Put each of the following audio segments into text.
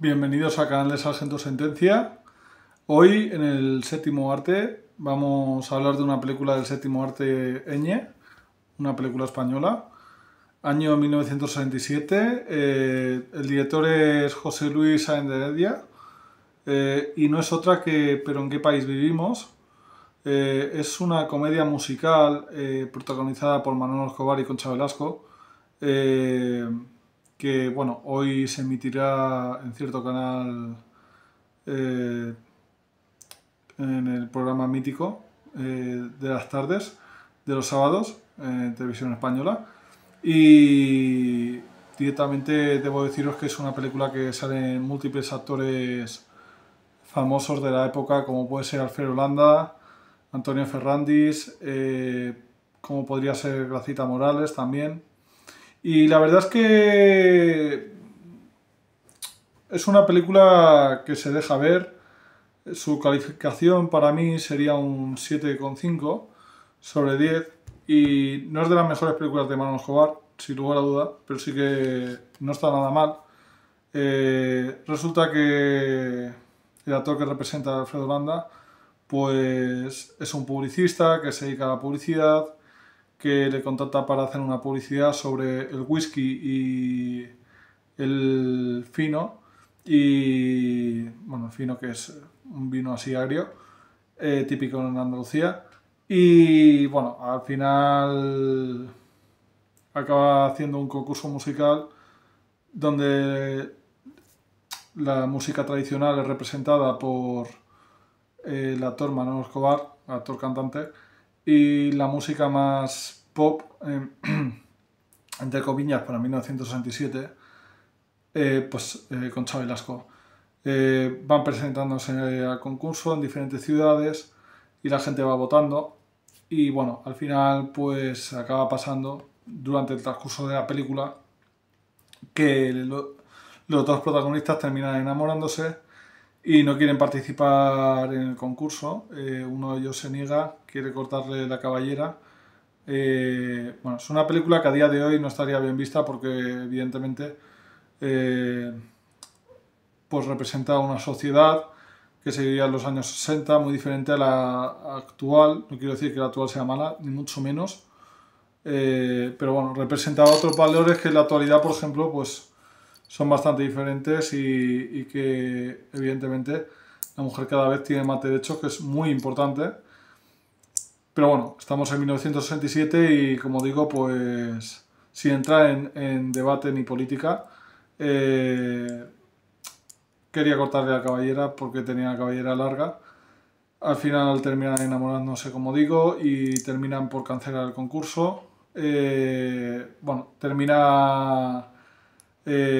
Bienvenidos a Canales de Sargento Sentencia. Hoy en el séptimo arte vamos a hablar de una película del séptimo arte Eñe, una película española, año 1967. Eh, el director es José Luis Sáenz eh, y no es otra que Pero en qué país vivimos. Eh, es una comedia musical protagonizada por Manuel Escobar y Concha Velasco que bueno, hoy se emitirá en cierto canal eh, en el programa mítico eh, de las tardes, de los sábados, en televisión española. Y directamente debo deciros que es una película que salen múltiples actores famosos de la época, como puede ser Alfredo Holanda, Antonio Ferrandis, eh, como podría ser Gracita Morales también, y la verdad es que es una película que se deja ver. Su calificación para mí sería un 7,5 sobre 10. Y no es de las mejores películas de Marlon Jobar, sin lugar a duda, pero sí que no está nada mal. Eh, resulta que el actor que representa a Alfredo Landa pues es un publicista que se dedica a la publicidad, que le contrata para hacer una publicidad sobre el whisky y el fino, y bueno, el fino que es un vino así agrio, eh, típico en Andalucía, y bueno, al final acaba haciendo un concurso musical donde la música tradicional es representada por eh, el actor Manuel Escobar, actor cantante, y la música más pop, em, entre comillas, para 1967, eh, pues eh, con Chávez Lasco. Eh, van presentándose al concurso en diferentes ciudades y la gente va votando y bueno, al final pues acaba pasando durante el transcurso de la película que los dos protagonistas terminan enamorándose y no quieren participar en el concurso. Eh, uno de ellos se niega, quiere cortarle la caballera. Eh, bueno, es una película que a día de hoy no estaría bien vista porque evidentemente eh, pues representa una sociedad que se vivía en los años 60, muy diferente a la actual. No quiero decir que la actual sea mala, ni mucho menos. pero bueno, representaba otros valores que en la actualidad, por ejemplo, pues son bastante diferentes y, que evidentemente la mujer cada vez tiene más derechos, que es muy importante. Pero bueno, estamos en 1967 y como digo, pues sin entrar en, debate ni política, eh, quería cortarle a la caballera porque tenía la caballera larga. Al final terminan enamorándose, como digo, y terminan por cancelar el concurso. Eh, bueno, termina... Eh,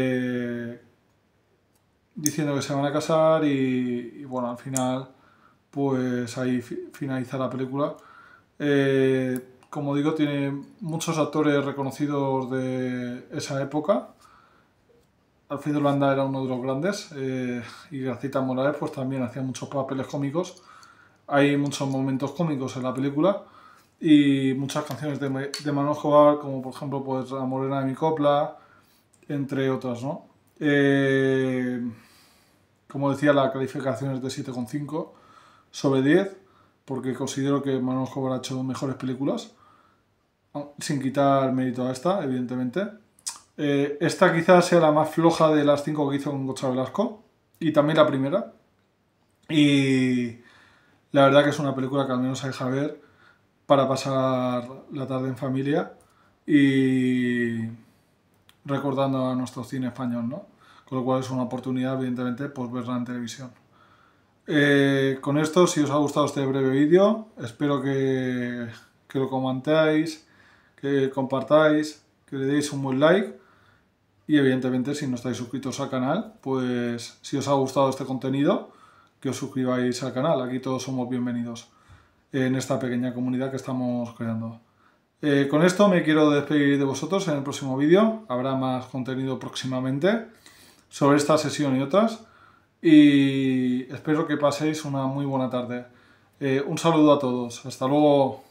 diciendo que se van a casar y, bueno, al final pues ahí finaliza la película. Eh, como digo, tiene muchos actores reconocidos de esa época. Alfredo Landa era uno de los grandes eh, y Gracita Morales pues también hacía muchos papeles cómicos. Hay muchos momentos cómicos en la película y muchas canciones de, de Manuel como por ejemplo pues, La Morena de mi Copla, entre otras, ¿no? Eh, como decía, la calificación es de 7,5 sobre 10, porque considero que Manuel Escobar ha hecho mejores películas, sin quitar mérito a esta, evidentemente. Eh, esta quizás sea la más floja de las 5 que hizo con Gocha Velasco, y también la primera. Y la verdad que es una película que al menos hay que ver para pasar la tarde en familia y recordando a nuestro cine español, ¿no? con lo cual es una oportunidad, evidentemente, pues verla en televisión. Eh, con esto, si os ha gustado este breve vídeo, espero que, lo comentáis, que compartáis, que le deis un buen like y evidentemente si no estáis suscritos al canal, pues si os ha gustado este contenido, que os suscribáis al canal, aquí todos somos bienvenidos en esta pequeña comunidad que estamos creando. Eh, con esto me quiero despedir de vosotros en el próximo vídeo, habrá más contenido próximamente sobre esta sesión y otras. Y espero que paséis una muy buena tarde. Eh, un saludo a todos. Hasta luego.